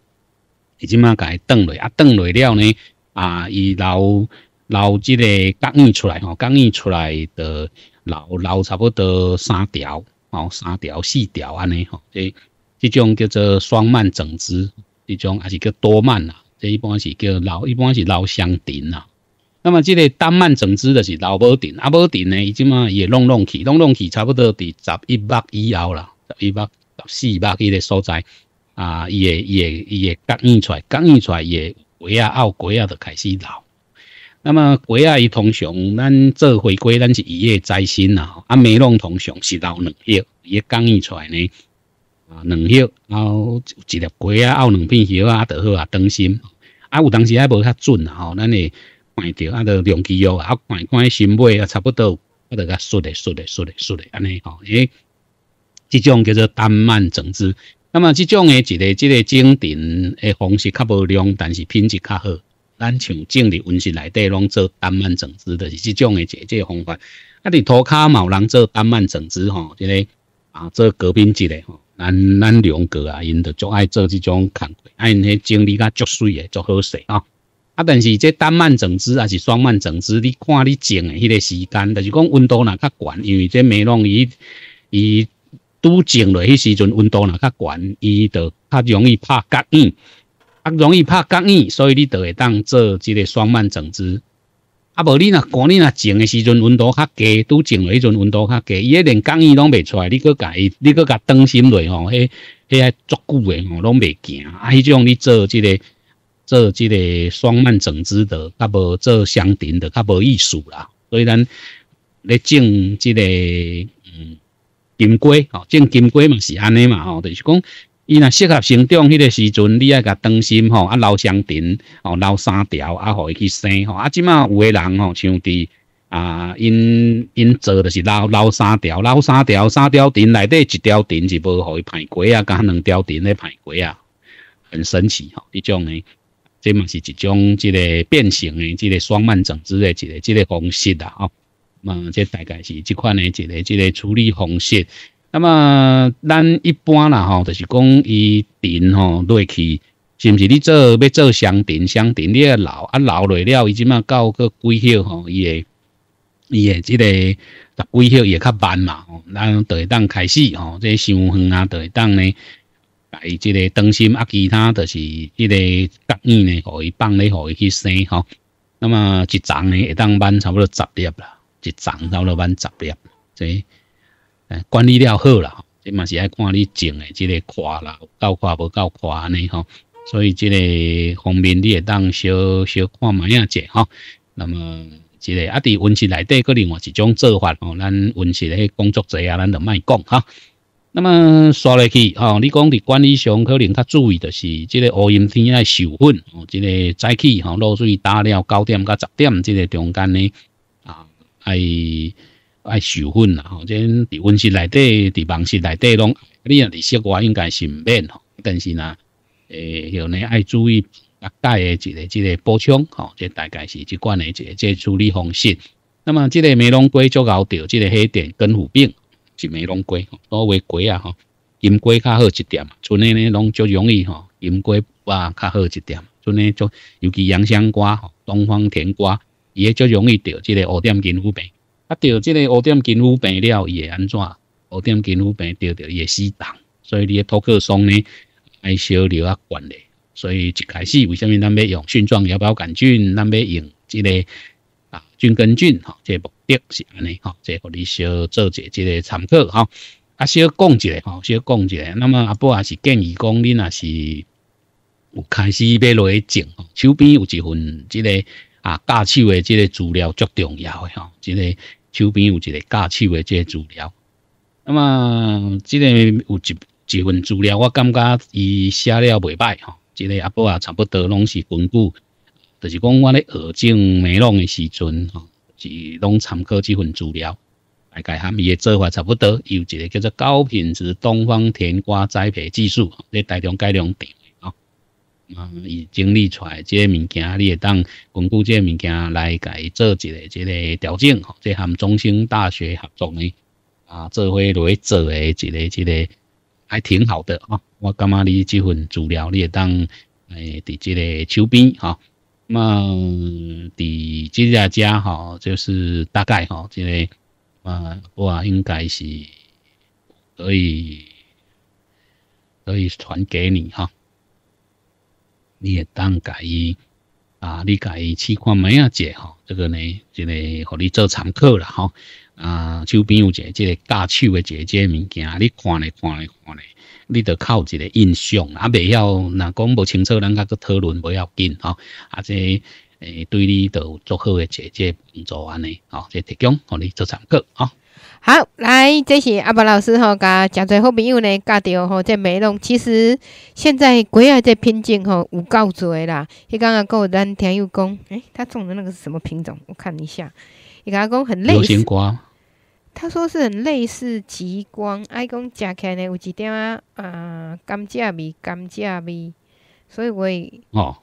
伊即马甲伊断落，啊，断落了呢，啊，伊流流即个刚叶出来吼，刚叶出来的。老老差不多三条，哦，三条四条安尼吼，即即种叫做双蔓整枝，即种还是叫多蔓啦。这一般是叫老，一般是老相顶啦。那么这个单蔓整枝的是老无顶，阿无顶呢，伊即嘛也弄弄起，弄弄起差不多伫十一百以后啦，十一百、十四百这个所在啊，伊会、伊会、伊会割硬出，来，割硬出来伊会围啊、拗果啊，就开始老。那么果啊，伊通常咱做回归，咱是一叶摘心啊。啊，梅龙通常是捞两叶，一刚伊出来呢，啊，两叶，然后一粒瓜啊，拗两片叶啊，就好啊，当心。啊，有当时还无较准啊，咱会看到啊，都量基肉啊，看看看新叶也差不多，啊，得甲缩的缩的缩的缩的安尼吼，诶，这种叫做单蔓整枝。那么这种的，一个即个整植的方式较无量，但是品质较好。咱像种伫温室内底拢做单蔓整枝的，是即种的解决方法。啊，伫涂骹嘛，有人做单蔓整枝吼，即个啊做革命之个吼。咱咱两个啊，因就爱做即种工，爱迄种理甲足水诶，足好势啊。啊，但是这单蔓整枝还是双蔓整枝，你看你种诶迄个时间，就是讲温度若较悬，因为这梅农伊伊拄种落迄时阵温度若较悬，伊着较容易拍甲硬。啊，容易拍僵硬，所以你就会当做即个双蔓整枝。啊，无你若寒，你若种的时阵温度较低，拄种的时阵温度较低，伊迄连僵硬拢未出来，你佫伊，你佫甲当心落吼，迄迄还足久的吼，拢未行。啊，迄种你做即个做即个双蔓整枝的，较无做双顶的，较无意思啦。所以咱咧种即个嗯金龟吼，种金龟嘛是安尼嘛吼，就是讲。伊若适合生长迄个时阵，你爱甲当心吼，啊，留双顶，吼，留三条，啊，互伊去生吼。啊，即卖有个人吼，像伫啊，因因做就是留留三条，留三条，三条顶内底一条顶是无互伊排骨啊，甲两条顶咧排骨啊，很神奇吼，迄种诶。即嘛是一种即个变形的，即个双蔓整枝的一个即个方式啦，吼。嘛，这大概是即款的一个即个处理方式。那么咱一般啦吼，就是讲伊电吼落去，是不是你做要做相电相电，你啊老啊老累了，伊即满到个几岁吼，伊会伊会即个十几岁也较慢嘛。吼，咱著会当开始吼，个伤远啊著会当呢，摆即个灯芯啊，其他就是迄个隔衣呢，可以放咧，可以去生吼。那么一丛呢，一当满差不多十粒啦，一丛差不多满十粒，即。个。管理了好了，即嘛是爱看你种的，即个花啦，够花无够花呢吼。所以即个方面你也当小小看蛮样者哈。那么即个啊，伫温室内底个另外一种做法，哦，咱温室的工作侪啊，咱就卖讲哈。那么刷落去，哦，你讲伫管理上可能较注意的是即个乌阴天爱受粉哦，即个早起哈，落水打了，九点到十点即个中间呢啊，系。爱授粉啦，吼，即个温室内底，伫房室内底拢，你若伫室外应该是唔免吼，但是呢，诶，像呢爱注意，大诶一个即个补充吼，即大概是即关诶即即处理方式。那么即个眉龙瓜做后掉，即个黑点根腐病是眉龙瓜，多为瓜啊吼，银瓜较好一点，种咧咧拢就容易吼，银瓜啊较好一点，种咧就尤其洋香瓜吼，东方甜瓜也做容易掉即个黑点根腐病。啊！著即个乌点金乌病了，伊会安怎？乌点金乌病着伊会死党。所以你诶托克松呢，爱小流啊，悬咧。所以一开始为什么咱要用菌状芽孢杆菌？咱要用即个啊，菌根菌吼，即个目的是安尼吼，即个互你小做者即个参考吼，啊，小讲一下吼，小讲一下。那么阿波也是建议讲，你若是有开始买落去种，吼，手边有一份即个啊，嫁手诶，即个资料足重要诶吼，即个。手边有一个假手的这资料，那么这个有一一份资料，我感觉伊写了袂歹吼，这个阿伯也差不多拢是根据，就是讲我咧耳镜美容的时阵吼，是拢参考这份资料，大概他们也做法差不多，有一个叫做高品质东方甜瓜栽培技术，咧台中改良场啊，已整理出来这物件，你也当据即这物件来改做一个这个调整。吼，这含中兴大学合作呢，啊，这回去做诶，这个这个还挺好的啊。我感觉你这份资料你也当诶，伫这个手边哈。那伫即家家哈，就是大概哈，这个啊，我应该是可以可以传给你哈。你也当改己，啊，你改己去看门啊，姐哈，这个呢，这个和你做参考了哈。啊，手边有一个这个假手的姐个物件，你看嘞，看嘞，看嘞，你得靠一个印象，啊，未要，那讲不清楚，咱家个讨论不要紧，哈。啊，这，诶，对你都有足好的姐姐帮助安尼，好，这提供和你做参考啊。好，来，这是阿伯老师吼，甲诚侪好朋友呢，加到吼。这美容其实现在国外这品种吼有够多啦。你刚刚跟我讲甜又讲，诶，他种的那个是什么品种？我看一下，伊个阿讲很类似。瓜？他说是很类似极光，阿公食起来呢有一点啊甘蔗味，甘蔗味，所以我也哦。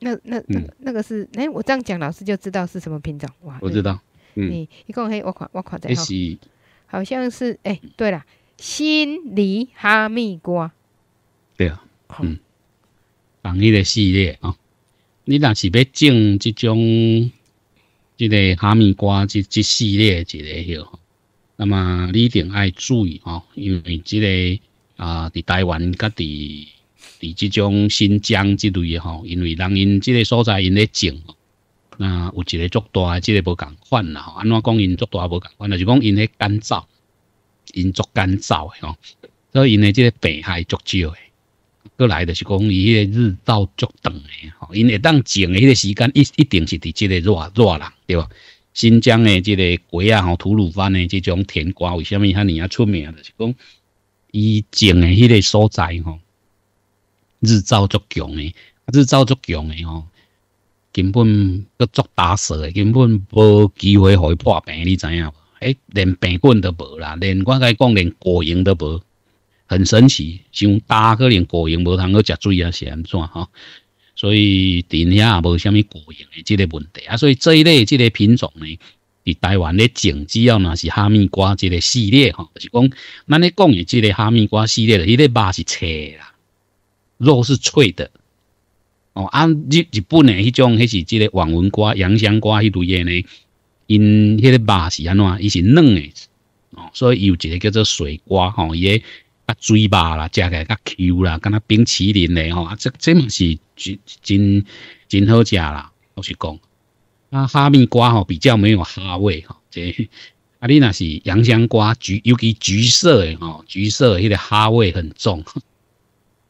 那那那那个是诶，我这样讲，老师就知道是什么品种哇？我知道。你一共还我看我看在哈，是，好像是哎，对了，心里哈密瓜，对啊，嗯，同一个系列啊，你若是要种这种，这个哈密瓜这这系列一个哟，那么你一定爱注意哦，因为这个啊，伫台湾甲伫伫即种新疆即类也吼，因为人因即个所在因咧种。啊，有一个足大，即个无共款啦。安怎讲因足大啊？无共款就是讲因咧干燥，因足干燥的吼，所以因咧即个病害足少的。过来就是讲伊日照足长的吼，因会当种的迄个时间一一定是伫即个热热人，对吧？新疆的即个鸡啊吼，吐鲁番的即种甜瓜为什物遐尼啊出名？就是讲伊种的迄个所在吼，日照足强的，日照足强的吼。根本佮作打死诶，根本无机会互伊破病，你知影无？诶，连病菌都无啦，连我甲伊讲连果蝇都无，很神奇，像搭个连果蝇无通去食水啊，是安怎吼？所以地下无虾米果蝇诶，即个问题啊，所以这一类即个品种呢，伫台湾咧种，只要那是哈密瓜即个系列哈，是讲咱咧讲诶即个哈密瓜系列迄、伊咧把是切啦，肉是脆的。哦，啊日日本诶，迄种迄是即个网纹瓜、洋香瓜迄类嘢呢？因迄个肉是安怎？伊是嫩诶，哦，所以有一个叫做水瓜，吼，伊也较水肉啦，食起来较 Q 啦，敢那冰淇淋咧，吼，啊这这嘛是真真真好食啦。我是讲，啊，哈密瓜吼比较没有哈味，吼，这啊，你那是洋香瓜，橘尤其橘色诶，吼，橘色迄个哈味很重。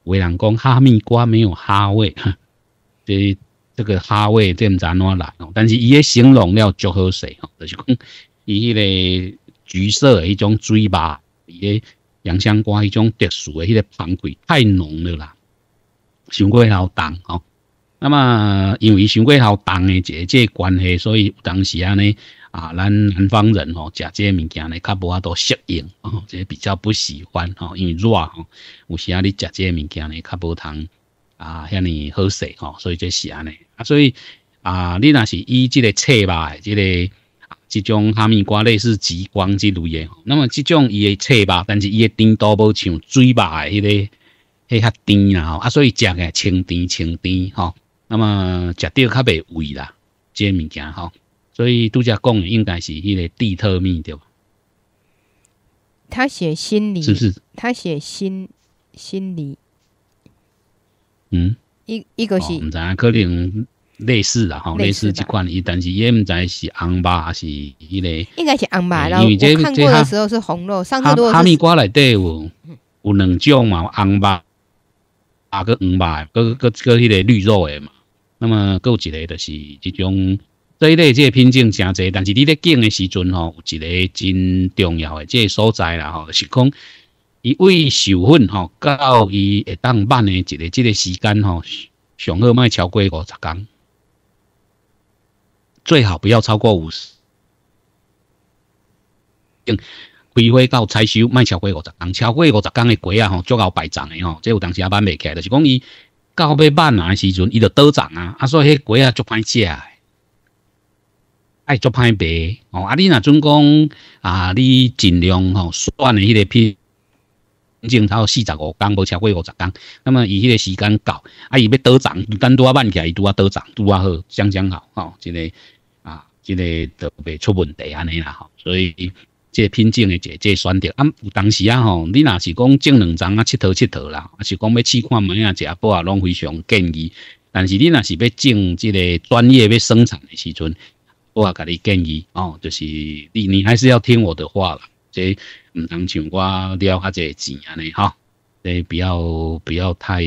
为人讲哈密瓜没有哈味。即这个哈味即毋知安怎来，但是伊个形容了足好势吼，就是讲伊迄个橘色诶一种嘴巴，伊个洋香瓜迄种特殊诶迄个糖味太浓了啦，上过好重吼。那么因为上过好重诶，即即关系，所以当时啊呢，啊咱南方人吼食即个物件呢，较无阿多适应哦，即比较不喜欢吼，因为热吼，有时阿你食即个物件呢，较无糖。啊，遐尔好势吼，所以就是安尼啊，所以啊，你那是以这个册吧，这个即种哈密瓜类似极光之类嘅。那么即种伊诶册吧，但是伊诶甜度无像水吧，迄个迄较甜啊。啊，所以食嘅清甜清甜吼。那么食着较袂胃啦，这物件吼，所以拄则讲应该是迄个地特面对。他写心理，他写心心理。嗯，一一个是，唔知啊，可能类似啦，哈，类似这款伊但是也不知是红肉还是伊个，应该是红巴。我看过的时候是红肉，上个哈密瓜来对，有有两种嘛，红肉啊个黄巴，个个个迄个绿肉的嘛。那么够一个就是这种这一类这品种诚多，但是你咧拣的时阵吼，一个真重要的这所在啦吼，是讲。一位授粉吼，到伊会当办呢，一个即个时间吼，上好卖超过五十天，最好不要超过五十。开花到采收卖超过五十工，超过五十天的鸡啊吼，足够百层的吼，即有当时也办未起，来，就是讲伊到要办啊时阵，伊就倒层啊，啊所以迄鸡啊足歹食，爱足歹白哦。啊你那准讲啊，你尽量吼算迄个批。种超过四十五天，无超过五十天，那么伊迄个时间到，啊，伊要倒长，单独啊慢起来，伊拄啊倒长，拄啊好，相相好，吼，这个啊，这个特别出问题安尼啦，吼，所以这品种的这这选择，啊，有当时啊，吼，你若是讲种两丛啊，佚佗佚佗啦，啊，是讲要试看门啊，啊，我拢非常建议，但是你若是要种即个专业要生产的时阵，我甲你建议，哦，就是你你还是要听我的话啦。即唔通像我了较侪钱安尼哈，你不要不要太，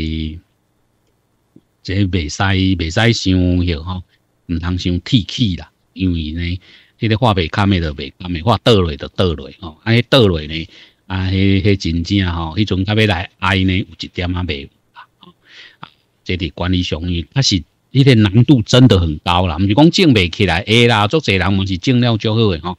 这未使未使伤哟哈，唔通伤气气啦，因为呢，迄个话未堪咪就未讲咪，话倒来就倒来吼，啊，倒来呢，啊，迄真正吼，迄种咖要来哀呢，有一点啊未啊，即滴管理上伊它是迄个难度真的很高啦，唔是讲种未起来，会啦，足侪人嘛是种了足好个吼。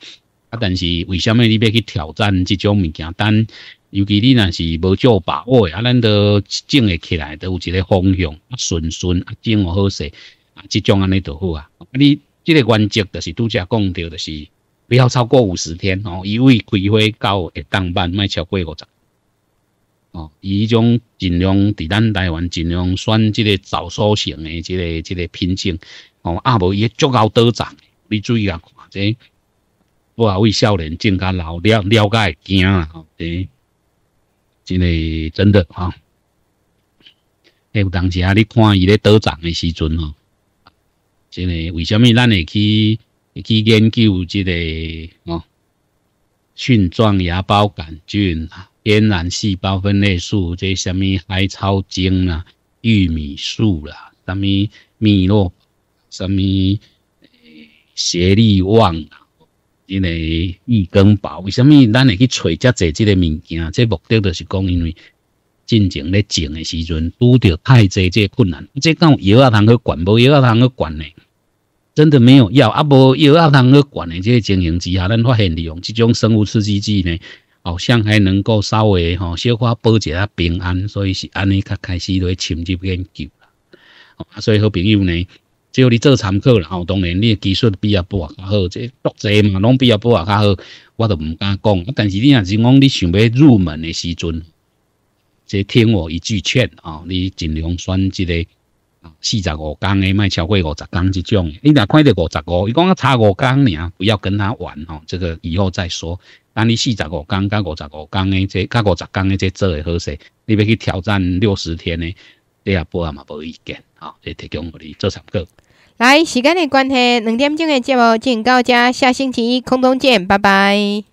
但是为什么你要去挑战这种物件？但尤其你那是无做把握的，啊，咱都种会起来，都有一个方向啊，顺顺啊，种好势啊？这种安尼就好啊。啊，你这个原则就是拄则讲到，就是不要超过五十天哦，因为开花到一当半，卖超过五十哦。以种尽量在咱台湾尽量选这个早熟型的这个这个品种哦，啊，无也足够多长，你注意啊，看这。我为少年增加老了了解，惊啊，哎，真诶，真的哈。还有当时啊，你看伊咧得奖诶时阵吼，真诶，为虾米咱会去会去研究即个哦？蕈状芽孢杆菌啊，天然细胞分类素，这虾米海草精啊，玉米素啦，啥物米诺，啥物协力旺啦？因为预更保，为什么咱会去找这做这个物件？这目的就是讲，因为进前咧种的时阵，拄到太侪这困难，这讲药啊通去管，无药啊通去管呢？真的没有药，啊，无药啊通去管的。这经营之下，咱发现利用这种生物刺激剂呢，好像还能够稍微吼小可保一啊平安，所以是安尼，开始在深入研究啦。所以好朋友呢？只要你做参考啦，哦，当然你技术比阿波啊较好，这多侪嘛拢比阿波啊较好，我都唔敢讲。但是你若是讲你想要入门的时阵，即听我一句劝啊，你尽量选一个四十五工个，莫超过五十工这种。你若看到五十五，伊讲差五工尔，不要跟他玩哦。这个以后再说。等你四十五工加五十五工个，即加五十工个即做伊好势。你要去挑战六十天的，你阿波外嘛无意见啊，即提供予你做参考。来，时间的关系，两点钟的节目进行到这，下星期一空中见，拜拜。